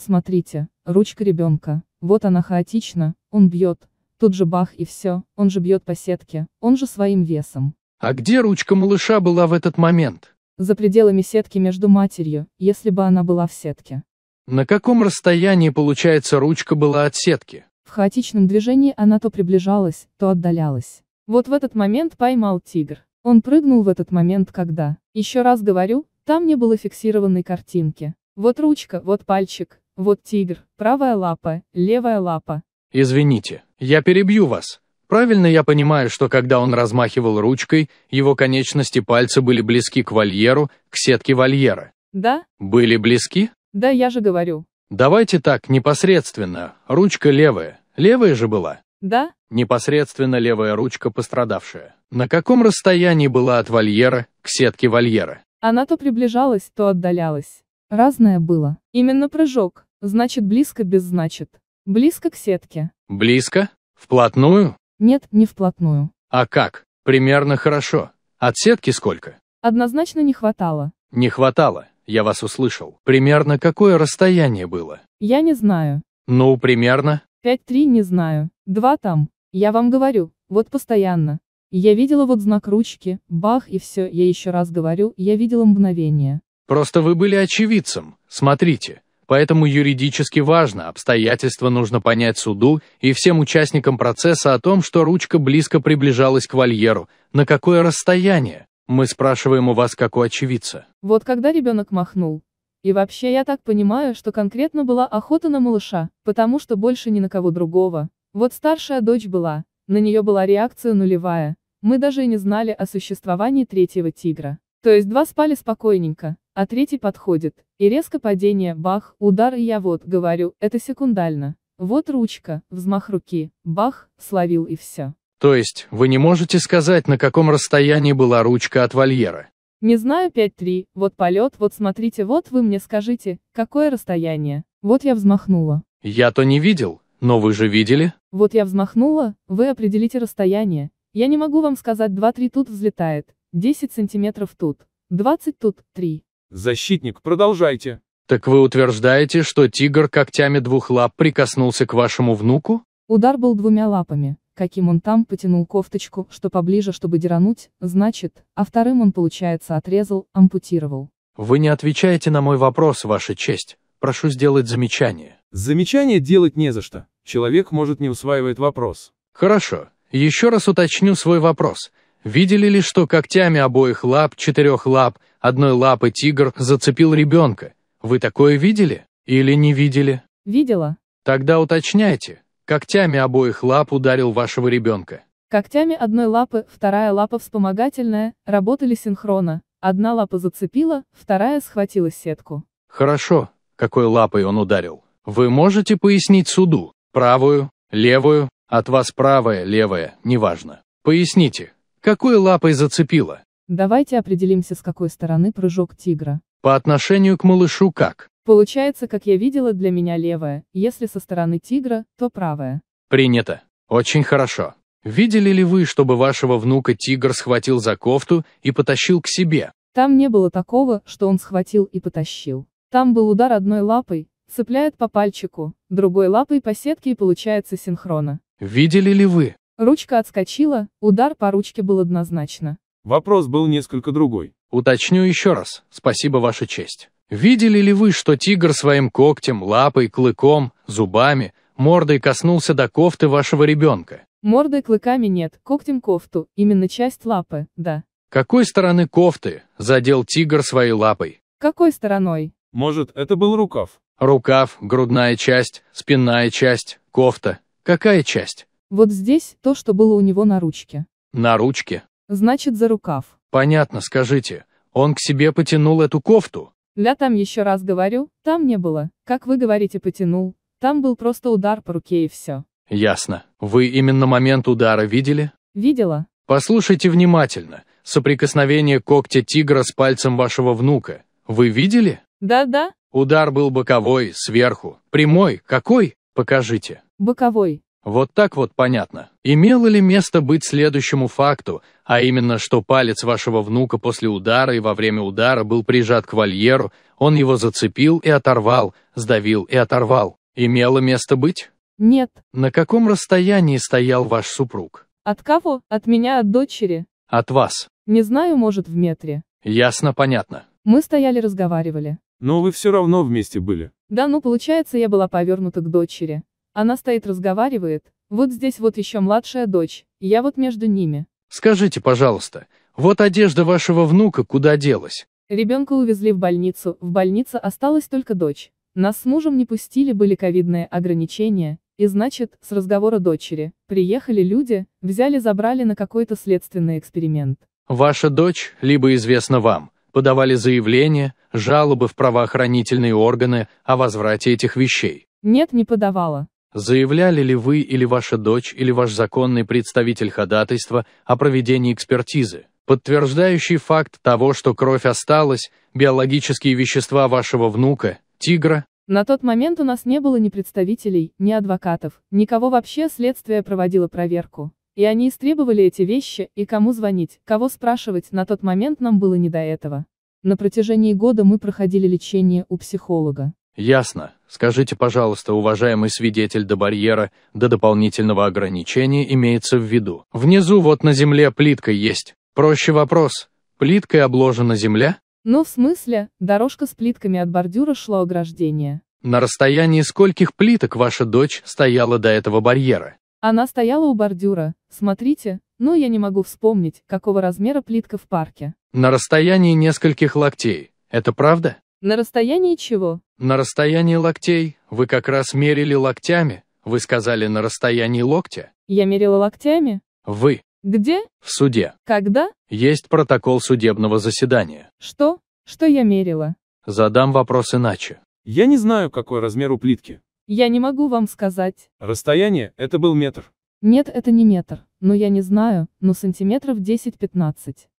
смотрите, ручка ребенка, вот она хаотично, он бьет, тут же бах и все, он же бьет по сетке, он же своим весом. А где ручка малыша была в этот момент? За пределами сетки между матерью, если бы она была в сетке. На каком расстоянии, получается, ручка была от сетки? В хаотичном движении она то приближалась, то отдалялась. Вот в этот момент поймал тигр. Он прыгнул в этот момент, когда, еще раз говорю, там не было фиксированной картинки. Вот ручка, вот пальчик, вот тигр, правая лапа, левая лапа. Извините, я перебью вас. Правильно я понимаю, что когда он размахивал ручкой, его конечности пальца были близки к вольеру, к сетке вольера? Да. Были близки? Да, я же говорю. Давайте так, непосредственно. Ручка левая. Левая же была? Да непосредственно левая ручка пострадавшая. На каком расстоянии была от вольера к сетке вольера? Она то приближалась, то отдалялась. Разное было. Именно прыжок, значит близко без значит. Близко к сетке. Близко? Вплотную? Нет, не вплотную. А как? Примерно хорошо. От сетки сколько? Однозначно не хватало. Не хватало, я вас услышал. Примерно какое расстояние было? Я не знаю. Ну, примерно? Пять-три не знаю. Два там. Я вам говорю, вот постоянно. Я видела вот знак ручки, бах и все, я еще раз говорю, я видела мгновение. Просто вы были очевидцем, смотрите. Поэтому юридически важно, обстоятельства нужно понять суду и всем участникам процесса о том, что ручка близко приближалась к вольеру, на какое расстояние. Мы спрашиваем у вас, как у очевидца. Вот когда ребенок махнул. И вообще я так понимаю, что конкретно была охота на малыша, потому что больше ни на кого другого. Вот старшая дочь была, на нее была реакция нулевая, мы даже и не знали о существовании третьего тигра. То есть два спали спокойненько, а третий подходит, и резко падение, бах, удар, и я вот, говорю, это секундально. Вот ручка, взмах руки, бах, словил и все. То есть, вы не можете сказать, на каком расстоянии была ручка от вольера? Не знаю, 5-3, вот полет, вот смотрите, вот вы мне скажите, какое расстояние. Вот я взмахнула. Я-то не видел, но вы же видели? Вот я взмахнула, вы определите расстояние. Я не могу вам сказать 2-3 тут взлетает, 10 сантиметров тут, 20 тут, 3. Защитник, продолжайте. Так вы утверждаете, что тигр когтями двух лап прикоснулся к вашему внуку? Удар был двумя лапами. Каким он там потянул кофточку, что поближе, чтобы дерануть, значит, а вторым он, получается, отрезал, ампутировал. Вы не отвечаете на мой вопрос, ваша честь. Прошу сделать замечание. Замечание делать не за что. Человек может не усваивать вопрос. Хорошо. Еще раз уточню свой вопрос. Видели ли, что когтями обоих лап, четырех лап, одной лапы тигр зацепил ребенка? Вы такое видели? Или не видели? Видела. Тогда уточняйте. Когтями обоих лап ударил вашего ребенка. Когтями одной лапы, вторая лапа вспомогательная, работали синхронно. Одна лапа зацепила, вторая схватила сетку. Хорошо. Какой лапой он ударил? Вы можете пояснить суду? правую, левую, от вас правая, левая, неважно. Поясните, какой лапой зацепила? Давайте определимся, с какой стороны прыжок тигра. По отношению к малышу как? Получается, как я видела, для меня левая, если со стороны тигра, то правая. Принято. Очень хорошо. Видели ли вы, чтобы вашего внука тигр схватил за кофту и потащил к себе? Там не было такого, что он схватил и потащил. Там был удар одной лапой, Цепляет по пальчику, другой лапой по сетке и получается синхрона. Видели ли вы? Ручка отскочила, удар по ручке был однозначно. Вопрос был несколько другой. Уточню еще раз, спасибо, Ваша честь. Видели ли вы, что тигр своим когтем, лапой, клыком, зубами, мордой коснулся до кофты вашего ребенка? Мордой клыками нет, когтем кофту, именно часть лапы, да. Какой стороны кофты задел тигр своей лапой? Какой стороной? Может, это был рукав? Рукав, грудная часть, спинная часть, кофта. Какая часть? Вот здесь, то, что было у него на ручке. На ручке? Значит, за рукав. Понятно, скажите. Он к себе потянул эту кофту? Я там еще раз говорю, там не было, как вы говорите, потянул. Там был просто удар по руке и все. Ясно. Вы именно момент удара видели? Видела. Послушайте внимательно. Соприкосновение когтя тигра с пальцем вашего внука. Вы видели? Да-да, Удар был боковой, сверху. Прямой, какой? Покажите. Боковой. Вот так вот понятно. Имело ли место быть следующему факту, а именно, что палец вашего внука после удара и во время удара был прижат к вольеру, он его зацепил и оторвал, сдавил и оторвал. Имело место быть? Нет. На каком расстоянии стоял ваш супруг? От кого? От меня, от дочери. От вас? Не знаю, может, в метре. Ясно, понятно. Мы стояли, разговаривали. Но вы все равно вместе были. Да ну получается я была повернута к дочери. Она стоит разговаривает, вот здесь вот еще младшая дочь, я вот между ними. Скажите, пожалуйста, вот одежда вашего внука куда делась? Ребенка увезли в больницу, в больнице осталась только дочь. Нас с мужем не пустили, были ковидные ограничения, и значит, с разговора дочери, приехали люди, взяли-забрали на какой-то следственный эксперимент. Ваша дочь, либо известна вам, подавали заявления, жалобы в правоохранительные органы о возврате этих вещей? Нет, не подавала. Заявляли ли вы или ваша дочь или ваш законный представитель ходатайства о проведении экспертизы, подтверждающий факт того, что кровь осталась, биологические вещества вашего внука, тигра? На тот момент у нас не было ни представителей, ни адвокатов, никого вообще следствие проводило проверку. И они истребовали эти вещи, и кому звонить, кого спрашивать, на тот момент нам было не до этого. На протяжении года мы проходили лечение у психолога. Ясно. Скажите, пожалуйста, уважаемый свидетель до барьера, до дополнительного ограничения имеется в виду. Внизу вот на земле плитка есть. Проще вопрос. Плиткой обложена земля? Ну, в смысле, дорожка с плитками от бордюра шло ограждение. На расстоянии скольких плиток ваша дочь стояла до этого барьера? Она стояла у бордюра, смотрите, ну я не могу вспомнить, какого размера плитка в парке. На расстоянии нескольких локтей, это правда? На расстоянии чего? На расстоянии локтей, вы как раз мерили локтями, вы сказали на расстоянии локтя. Я мерила локтями? Вы. Где? В суде. Когда? Есть протокол судебного заседания. Что? Что я мерила? Задам вопрос иначе. Я не знаю, какой размер у плитки. Я не могу вам сказать. Расстояние, это был метр. Нет, это не метр, но я не знаю, но сантиметров 10-15.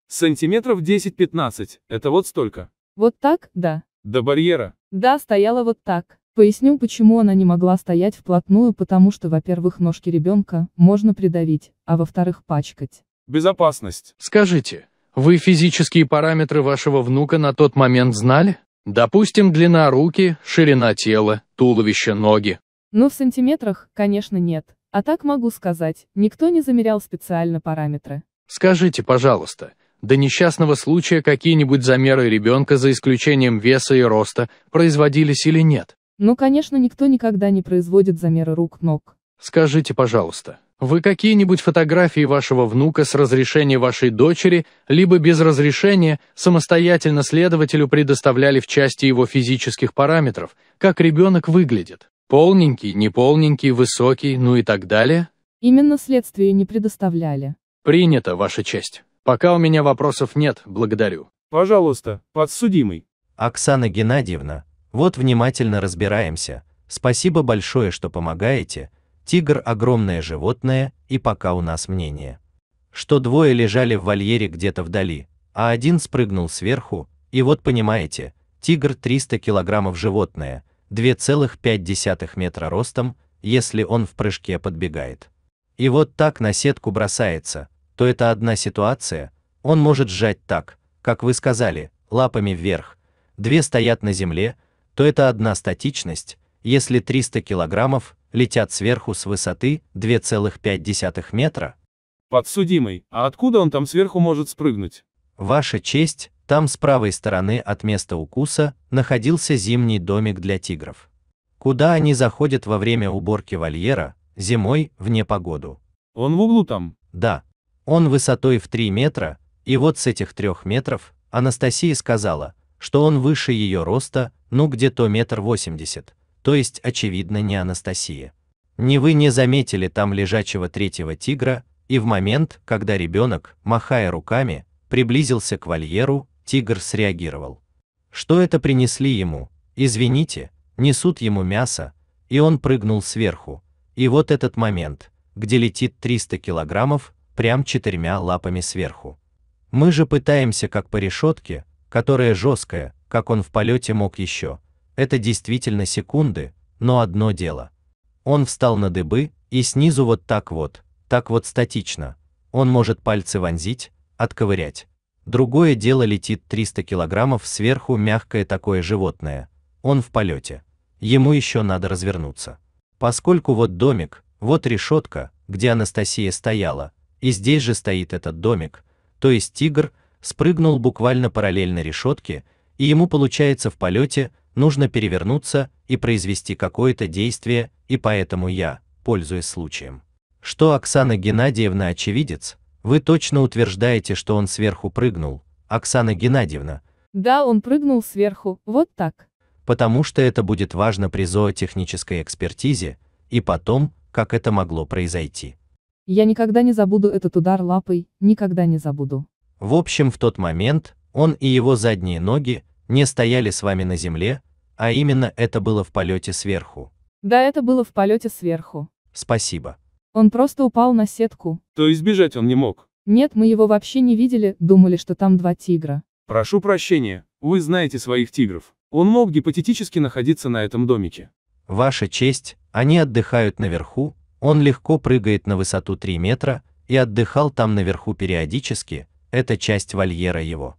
Сантиметров 10-15, это вот столько. Вот так, да. До барьера. Да, стояла вот так. Поясню, почему она не могла стоять вплотную, потому что, во-первых, ножки ребенка можно придавить, а во-вторых, пачкать. Безопасность. Скажите, вы физические параметры вашего внука на тот момент знали? Допустим, длина руки, ширина тела, туловище, ноги. Ну, в сантиметрах, конечно, нет. А так могу сказать, никто не замерял специально параметры. Скажите, пожалуйста, до несчастного случая какие-нибудь замеры ребенка за исключением веса и роста производились или нет? Ну, конечно, никто никогда не производит замеры рук-ног. Скажите, пожалуйста, вы какие-нибудь фотографии вашего внука с разрешения вашей дочери, либо без разрешения, самостоятельно следователю предоставляли в части его физических параметров, как ребенок выглядит? Полненький, неполненький, высокий, ну и так далее? Именно следствие не предоставляли. Принято, Ваша честь. Пока у меня вопросов нет, благодарю. Пожалуйста, подсудимый. Оксана Геннадьевна, вот внимательно разбираемся. Спасибо большое, что помогаете Тигр огромное животное, и пока у нас мнение, что двое лежали в вольере где-то вдали, а один спрыгнул сверху, и вот понимаете, тигр 300 килограммов животное, 2,5 метра ростом, если он в прыжке подбегает. И вот так на сетку бросается, то это одна ситуация, он может сжать так, как вы сказали, лапами вверх, две стоят на земле, то это одна статичность, если 300 килограммов, летят сверху с высоты 2,5 метра. Подсудимый, а откуда он там сверху может спрыгнуть? Ваша честь, там с правой стороны от места укуса находился зимний домик для тигров. Куда они заходят во время уборки вольера, зимой, в непогоду. Он в углу там? Да. Он высотой в 3 метра, и вот с этих трех метров Анастасия сказала, что он выше ее роста, ну где-то метр восемьдесят то есть очевидно не Анастасия. Ни вы не заметили там лежачего третьего тигра, и в момент, когда ребенок, махая руками, приблизился к вольеру, тигр среагировал. Что это принесли ему? Извините, несут ему мясо, и он прыгнул сверху. И вот этот момент, где летит 300 килограммов, прям четырьмя лапами сверху. Мы же пытаемся как по решетке, которая жесткая, как он в полете мог еще, это действительно секунды, но одно дело. Он встал на дыбы и снизу вот так вот, так вот статично. Он может пальцы вонзить, отковырять. Другое дело летит 300 килограммов сверху мягкое такое животное. Он в полете. Ему еще надо развернуться. Поскольку вот домик, вот решетка, где Анастасия стояла, и здесь же стоит этот домик, то есть тигр спрыгнул буквально параллельно решетке, и ему получается в полете нужно перевернуться и произвести какое-то действие, и поэтому я, пользуясь случаем, что Оксана Геннадьевна очевидец, вы точно утверждаете, что он сверху прыгнул, Оксана Геннадьевна. Да, он прыгнул сверху, вот так. Потому что это будет важно при зоотехнической экспертизе, и потом, как это могло произойти. Я никогда не забуду этот удар лапой, никогда не забуду. В общем, в тот момент он и его задние ноги не стояли с вами на земле, а именно это было в полете сверху. Да, это было в полете сверху. Спасибо. Он просто упал на сетку. То избежать он не мог. Нет, мы его вообще не видели, думали, что там два тигра. Прошу прощения, вы знаете своих тигров. Он мог гипотетически находиться на этом домике. Ваша честь, они отдыхают наверху, он легко прыгает на высоту 3 метра и отдыхал там наверху периодически, это часть вольера его.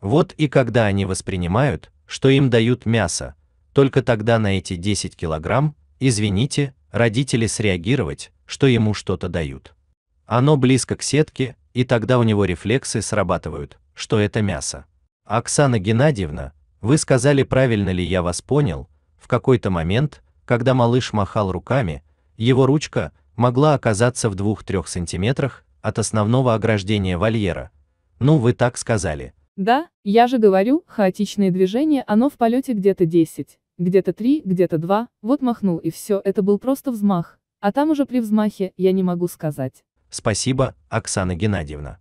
Вот и когда они воспринимают, что им дают мясо, только тогда на эти 10 килограмм, извините, родители среагировать, что ему что-то дают. Оно близко к сетке, и тогда у него рефлексы срабатывают, что это мясо. Оксана Геннадьевна, вы сказали правильно ли я вас понял, в какой-то момент, когда малыш махал руками, его ручка могла оказаться в 2-3 сантиметрах от основного ограждения вольера. Ну, вы так сказали. Да, я же говорю, хаотичное движение, оно в полете где-то 10, где-то 3, где-то 2, вот махнул и все, это был просто взмах. А там уже при взмахе, я не могу сказать. Спасибо, Оксана Геннадьевна.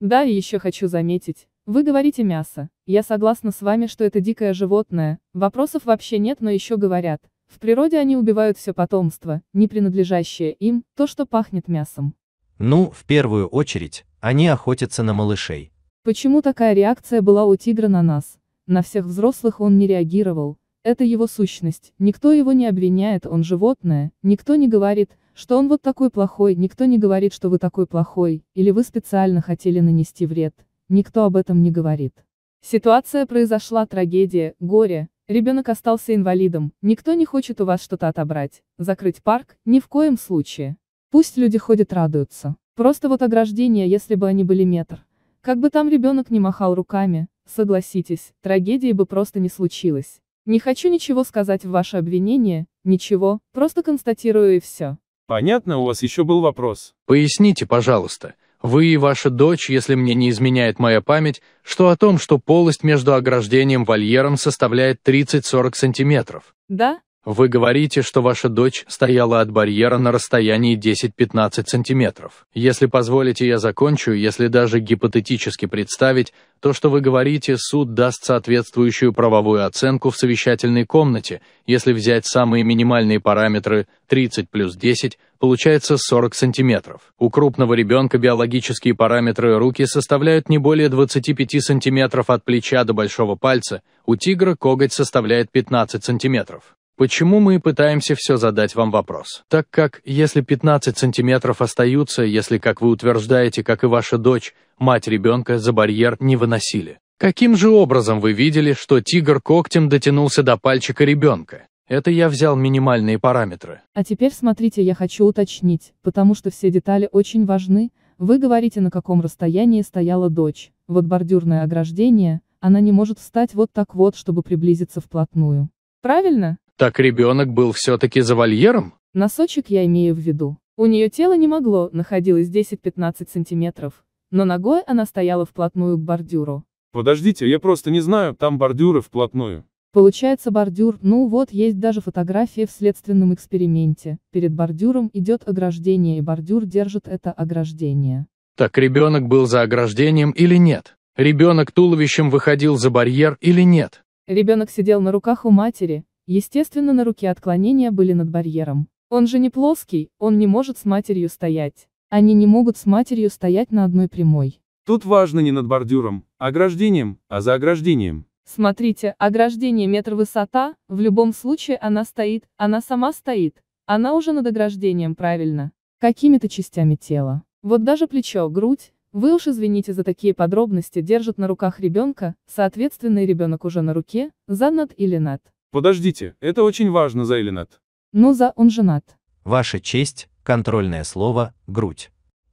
Да, и еще хочу заметить. Вы говорите мясо. Я согласна с вами, что это дикое животное. Вопросов вообще нет, но еще говорят. В природе они убивают все потомство, не принадлежащее им, то, что пахнет мясом. Ну, в первую очередь, они охотятся на малышей. Почему такая реакция была у тигра на нас? На всех взрослых он не реагировал. Это его сущность, никто его не обвиняет, он животное, никто не говорит, что он вот такой плохой, никто не говорит, что вы такой плохой, или вы специально хотели нанести вред, никто об этом не говорит. Ситуация произошла, трагедия, горе, ребенок остался инвалидом, никто не хочет у вас что-то отобрать, закрыть парк, ни в коем случае. Пусть люди ходят радуются. Просто вот ограждения, если бы они были метр, как бы там ребенок не махал руками, согласитесь, трагедии бы просто не случилось. Не хочу ничего сказать в ваше обвинение, ничего, просто констатирую и все. Понятно, у вас еще был вопрос. Поясните, пожалуйста, вы и ваша дочь, если мне не изменяет моя память, что о том, что полость между ограждением вольером составляет 30-40 сантиметров. Да, вы говорите, что ваша дочь стояла от барьера на расстоянии 10-15 сантиметров. Если позволите, я закончу, если даже гипотетически представить, то, что вы говорите, суд даст соответствующую правовую оценку в совещательной комнате. Если взять самые минимальные параметры 30 плюс 10, получается 40 сантиметров. У крупного ребенка биологические параметры руки составляют не более 25 сантиметров от плеча до большого пальца, у тигра коготь составляет 15 сантиметров. Почему мы пытаемся все задать вам вопрос? Так как, если 15 сантиметров остаются, если, как вы утверждаете, как и ваша дочь, мать ребенка за барьер не выносили. Каким же образом вы видели, что тигр когтем дотянулся до пальчика ребенка? Это я взял минимальные параметры. А теперь смотрите, я хочу уточнить, потому что все детали очень важны. Вы говорите, на каком расстоянии стояла дочь. Вот бордюрное ограждение, она не может встать вот так вот, чтобы приблизиться вплотную. Правильно? Так ребенок был все-таки за вольером? Носочек я имею в виду. У нее тело не могло, находилось 10-15 сантиметров. Но ногой она стояла вплотную к бордюру. Подождите, я просто не знаю, там бордюры вплотную. Получается бордюр, ну вот, есть даже фотография в следственном эксперименте. Перед бордюром идет ограждение, и бордюр держит это ограждение. Так ребенок был за ограждением или нет? Ребенок туловищем выходил за барьер или нет? Ребенок сидел на руках у матери, Естественно, на руке отклонения были над барьером. Он же не плоский, он не может с матерью стоять. Они не могут с матерью стоять на одной прямой. Тут важно не над бордюром, а ограждением, а за ограждением. Смотрите, ограждение метр высота, в любом случае она стоит, она сама стоит. Она уже над ограждением, правильно. Какими-то частями тела. Вот даже плечо, грудь, вы уж извините за такие подробности, держат на руках ребенка, соответственно и ребенок уже на руке, за над или над. Подождите, это очень важно, Зайленат. Ну за он женат. Ваша честь, контрольное слово, грудь.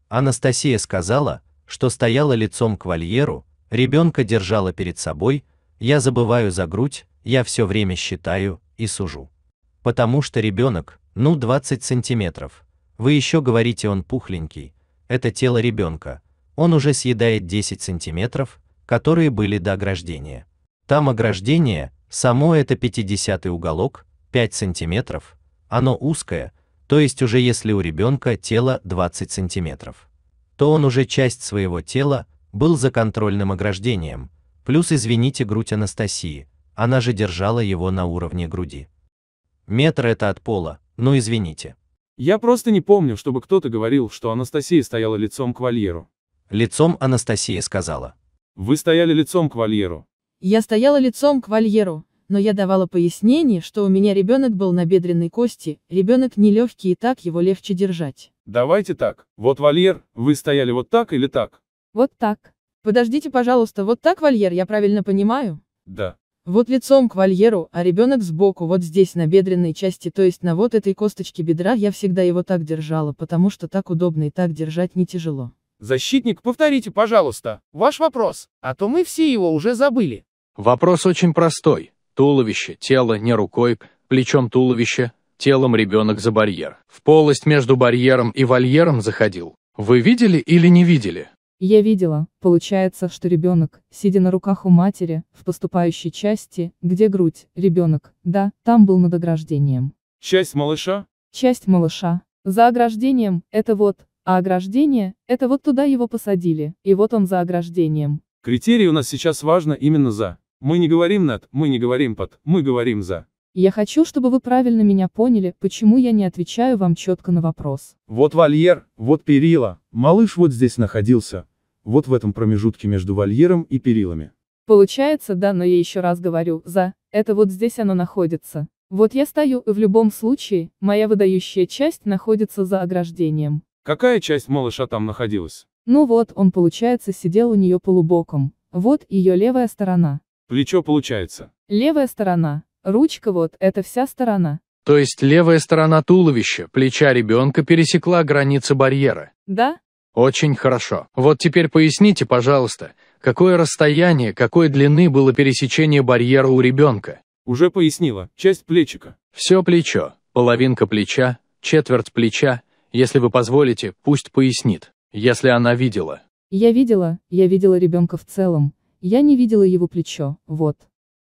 Анастасия сказала, что стояла лицом к вольеру, ребенка держала перед собой, я забываю за грудь, я все время считаю и сужу. Потому что ребенок, ну 20 сантиметров. Вы еще говорите, он пухленький. Это тело ребенка. Он уже съедает 10 сантиметров, которые были до ограждения. Там ограждение, Само это 50 уголок, 5 сантиметров. оно узкое, то есть уже если у ребенка тело 20 сантиметров, то он уже часть своего тела был за контрольным ограждением, плюс, извините, грудь Анастасии, она же держала его на уровне груди. Метр это от пола, ну извините. Я просто не помню, чтобы кто-то говорил, что Анастасия стояла лицом к вольеру. Лицом Анастасия сказала. Вы стояли лицом к вольеру. Я стояла лицом к вольеру, но я давала пояснение, что у меня ребенок был на бедренной кости, ребенок нелегкий и так его легче держать. Давайте так, вот вольер, вы стояли вот так или так? Вот так. Подождите, пожалуйста, вот так вольер, я правильно понимаю? Да. Вот лицом к вольеру, а ребенок сбоку, вот здесь на бедренной части, то есть на вот этой косточке бедра, я всегда его так держала, потому что так удобно и так держать не тяжело. Защитник, повторите, пожалуйста, ваш вопрос, а то мы все его уже забыли. Вопрос очень простой. Туловище, тело, не рукой, плечом туловище, телом ребенок за барьер. В полость между барьером и вольером заходил. Вы видели или не видели? Я видела. Получается, что ребенок, сидя на руках у матери, в поступающей части, где грудь, ребенок, да, там был над ограждением. Часть малыша? Часть малыша. За ограждением, это вот, а ограждение, это вот туда его посадили, и вот он за ограждением. Критерий у нас сейчас важно именно за. Мы не говорим над, мы не говорим под, мы говорим за. Я хочу, чтобы вы правильно меня поняли, почему я не отвечаю вам четко на вопрос. Вот вольер, вот перила, малыш вот здесь находился, вот в этом промежутке между вольером и перилами. Получается, да, но я еще раз говорю, за, это вот здесь оно находится. Вот я стою, в любом случае, моя выдающая часть находится за ограждением. Какая часть малыша там находилась? Ну вот, он, получается, сидел у нее полубоком. Вот ее левая сторона. Плечо получается. Левая сторона. Ручка вот, это вся сторона. То есть левая сторона туловища, плеча ребенка пересекла границы барьера. Да. Очень хорошо. Вот теперь поясните, пожалуйста, какое расстояние, какой длины было пересечение барьера у ребенка? Уже пояснила, часть плечика. Все плечо, половинка плеча, четверть плеча, если вы позволите, пусть пояснит, если она видела. Я видела, я видела ребенка в целом, я не видела его плечо, вот.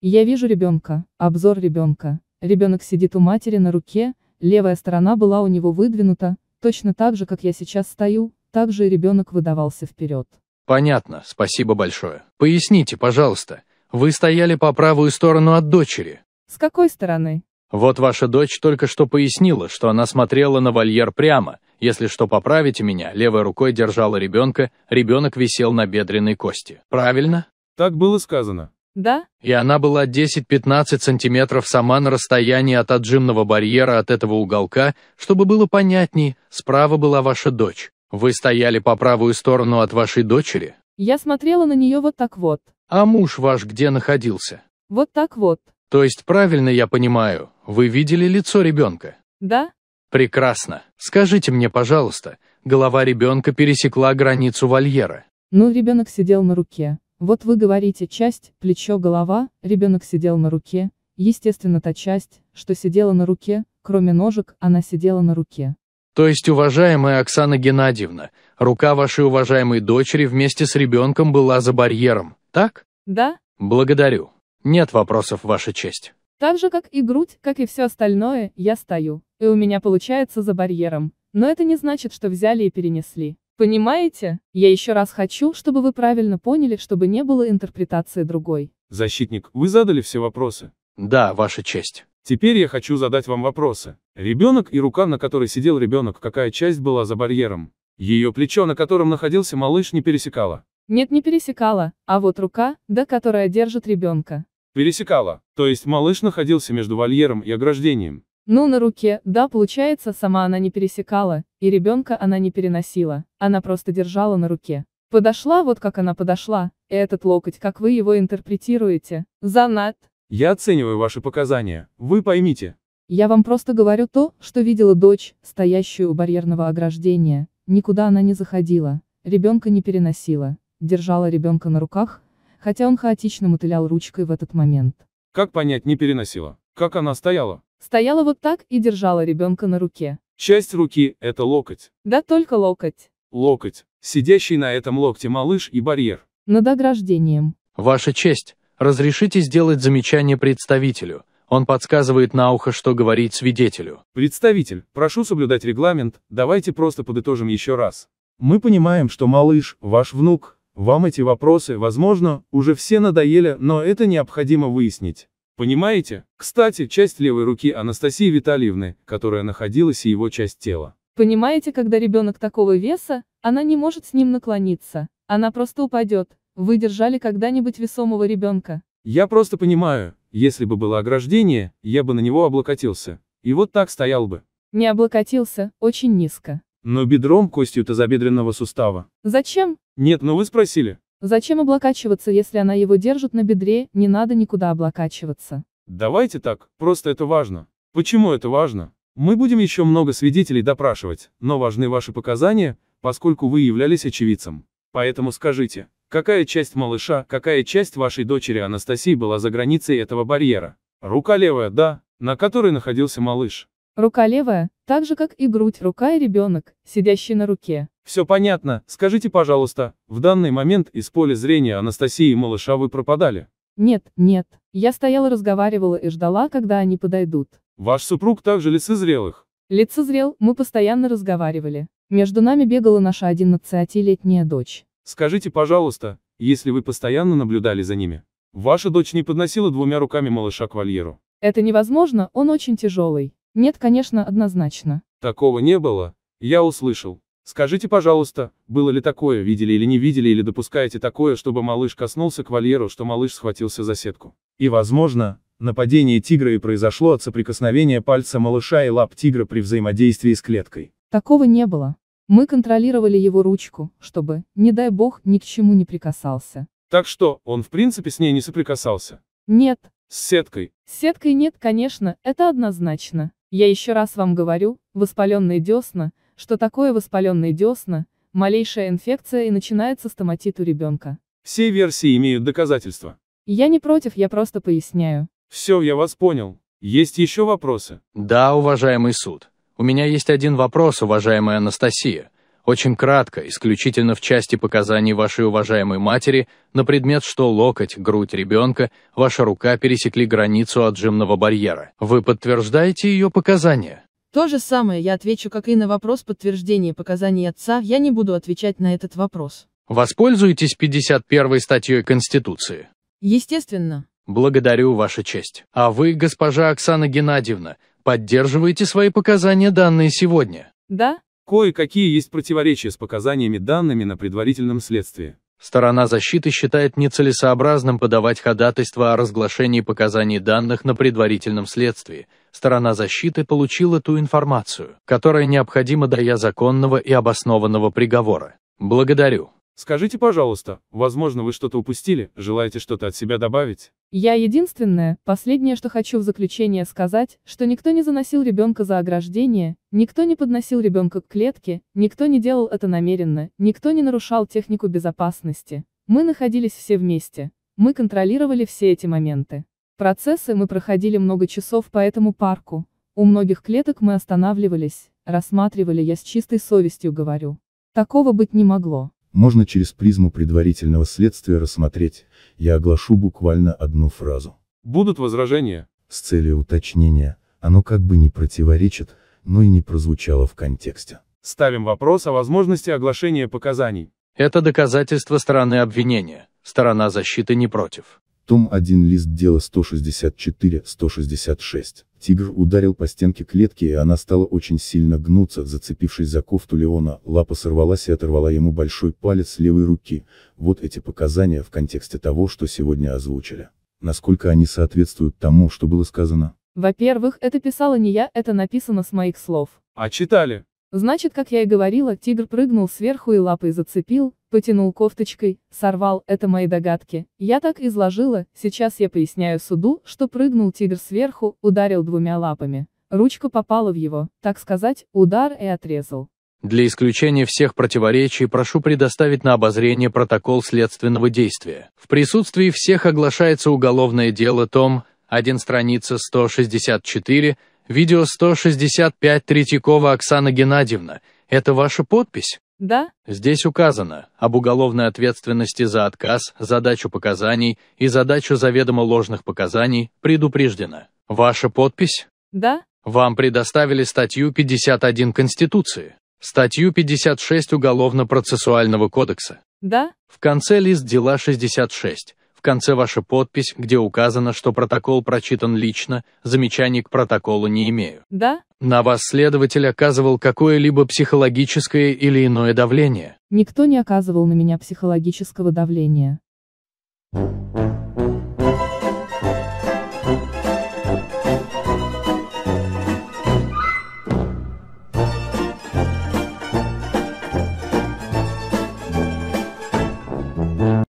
Я вижу ребенка, обзор ребенка. Ребенок сидит у матери на руке, левая сторона была у него выдвинута, точно так же, как я сейчас стою, так же и ребенок выдавался вперед. Понятно, спасибо большое. Поясните, пожалуйста, вы стояли по правую сторону от дочери. С какой стороны? Вот ваша дочь только что пояснила, что она смотрела на вольер прямо. Если что, поправите меня, левой рукой держала ребенка, ребенок висел на бедренной кости. Правильно? Так было сказано. Да? И она была 10-15 сантиметров сама на расстоянии от отжимного барьера от этого уголка, чтобы было понятней, справа была ваша дочь. Вы стояли по правую сторону от вашей дочери? Я смотрела на нее вот так вот. А муж ваш где находился? Вот так вот. То есть, правильно я понимаю, вы видели лицо ребенка? Да. Прекрасно. Скажите мне, пожалуйста, голова ребенка пересекла границу вольера? Ну, ребенок сидел на руке. Вот вы говорите часть, плечо, голова, ребенок сидел на руке, естественно та часть, что сидела на руке, кроме ножек, она сидела на руке. То есть, уважаемая Оксана Геннадьевна, рука вашей уважаемой дочери вместе с ребенком была за барьером, так? Да. Благодарю. Нет вопросов, Ваша честь. Так же, как и грудь, как и все остальное, я стою, и у меня получается за барьером. Но это не значит, что взяли и перенесли. Понимаете? Я еще раз хочу, чтобы вы правильно поняли, чтобы не было интерпретации другой. Защитник, вы задали все вопросы? Да, ваша честь. Теперь я хочу задать вам вопросы. Ребенок и рука, на которой сидел ребенок, какая часть была за барьером? Ее плечо, на котором находился малыш, не пересекало? Нет, не пересекало. а вот рука, да, которая держит ребенка. Пересекала, то есть малыш находился между вольером и ограждением. Ну, на руке, да, получается, сама она не пересекала, и ребенка она не переносила, она просто держала на руке. Подошла вот как она подошла, этот локоть, как вы его интерпретируете, занат. Я оцениваю ваши показания, вы поймите. Я вам просто говорю то, что видела дочь, стоящую у барьерного ограждения, никуда она не заходила, ребенка не переносила, держала ребенка на руках, хотя он хаотично мотылял ручкой в этот момент. Как понять не переносила? Как она стояла? Стояла вот так и держала ребенка на руке. Часть руки – это локоть. Да только локоть. Локоть. Сидящий на этом локте малыш и барьер. Над ограждением. Ваша честь, разрешите сделать замечание представителю. Он подсказывает на ухо, что говорить свидетелю. Представитель, прошу соблюдать регламент, давайте просто подытожим еще раз. Мы понимаем, что малыш, ваш внук, вам эти вопросы, возможно, уже все надоели, но это необходимо выяснить. Понимаете? Кстати, часть левой руки Анастасии Витальевны, которая находилась и его часть тела. Понимаете, когда ребенок такого веса, она не может с ним наклониться. Она просто упадет. Вы держали когда-нибудь весомого ребенка? Я просто понимаю, если бы было ограждение, я бы на него облокотился. И вот так стоял бы. Не облокотился, очень низко. Но бедром костью тазобедренного сустава. Зачем? Нет, ну вы спросили. Зачем облокачиваться, если она его держит на бедре, не надо никуда облокачиваться. Давайте так, просто это важно. Почему это важно? Мы будем еще много свидетелей допрашивать, но важны ваши показания, поскольку вы являлись очевидцем. Поэтому скажите, какая часть малыша, какая часть вашей дочери Анастасии была за границей этого барьера? Рука левая, да, на которой находился малыш. Рука левая, так же как и грудь, рука и ребенок, сидящий на руке. Все понятно, скажите, пожалуйста, в данный момент из поля зрения Анастасии и малыша вы пропадали? Нет, нет, я стояла разговаривала и ждала, когда они подойдут. Ваш супруг также лицезрелых? Лицезрел, мы постоянно разговаривали. Между нами бегала наша 11-летняя дочь. Скажите, пожалуйста, если вы постоянно наблюдали за ними, ваша дочь не подносила двумя руками малыша к вольеру? Это невозможно, он очень тяжелый. Нет, конечно, однозначно. Такого не было, я услышал. Скажите, пожалуйста, было ли такое, видели или не видели, или допускаете такое, чтобы малыш коснулся к вольеру, что малыш схватился за сетку? И, возможно, нападение тигра и произошло от соприкосновения пальца малыша и лап тигра при взаимодействии с клеткой. Такого не было. Мы контролировали его ручку, чтобы, не дай бог, ни к чему не прикасался. Так что, он в принципе с ней не соприкасался? Нет. С сеткой? С сеткой нет, конечно, это однозначно. Я еще раз вам говорю, воспаленные десна – что такое воспаленные десна, малейшая инфекция и начинается стоматит у ребенка. Все версии имеют доказательства. Я не против, я просто поясняю. Все, я вас понял. Есть еще вопросы? Да, уважаемый суд. У меня есть один вопрос, уважаемая Анастасия. Очень кратко, исключительно в части показаний вашей уважаемой матери, на предмет, что локоть, грудь ребенка, ваша рука пересекли границу отжимного барьера. Вы подтверждаете ее показания? То же самое я отвечу, как и на вопрос подтверждения показаний отца, я не буду отвечать на этот вопрос. Воспользуйтесь 51 статьей Конституции. Естественно. Благодарю, Ваша честь. А вы, госпожа Оксана Геннадьевна, поддерживаете свои показания, данные сегодня? Да. Кое-какие есть противоречия с показаниями данными на предварительном следствии. Сторона защиты считает нецелесообразным подавать ходатайство о разглашении показаний данных на предварительном следствии, сторона защиты получила ту информацию, которая необходима для законного и обоснованного приговора. Благодарю. Скажите, пожалуйста, возможно, вы что-то упустили, желаете что-то от себя добавить? Я единственное, последнее, что хочу в заключение сказать, что никто не заносил ребенка за ограждение, никто не подносил ребенка к клетке, никто не делал это намеренно, никто не нарушал технику безопасности. Мы находились все вместе. Мы контролировали все эти моменты. Процессы мы проходили много часов по этому парку, у многих клеток мы останавливались, рассматривали я с чистой совестью говорю. Такого быть не могло. Можно через призму предварительного следствия рассмотреть, я оглашу буквально одну фразу. Будут возражения? С целью уточнения, оно как бы не противоречит, но и не прозвучало в контексте. Ставим вопрос о возможности оглашения показаний. Это доказательство стороны обвинения, сторона защиты не против. Том 1 лист дела 164-166. Тигр ударил по стенке клетки и она стала очень сильно гнуться, зацепившись за кофту Леона, лапа сорвалась и оторвала ему большой палец левой руки, вот эти показания в контексте того, что сегодня озвучили. Насколько они соответствуют тому, что было сказано? Во-первых, это писала не я, это написано с моих слов. А читали? Значит, как я и говорила, тигр прыгнул сверху и лапой зацепил, потянул кофточкой, сорвал, это мои догадки. Я так изложила, сейчас я поясняю суду, что прыгнул тигр сверху, ударил двумя лапами. Ручка попала в его, так сказать, удар и отрезал. Для исключения всех противоречий прошу предоставить на обозрение протокол следственного действия. В присутствии всех оглашается уголовное дело том, 1 страница 164, Видео 165 Третьякова Оксана Геннадьевна. Это ваша подпись? Да. Здесь указано об уголовной ответственности за отказ, задачу показаний и задачу заведомо ложных показаний предупреждено. Ваша подпись? Да. Вам предоставили статью 51 Конституции, статью 56 Уголовно-процессуального кодекса. Да. В конце лист дела 66, в конце ваша подпись, где указано, что протокол прочитан лично, замечаний к протоколу не имею. Да? На вас следователь оказывал какое-либо психологическое или иное давление? Никто не оказывал на меня психологического давления.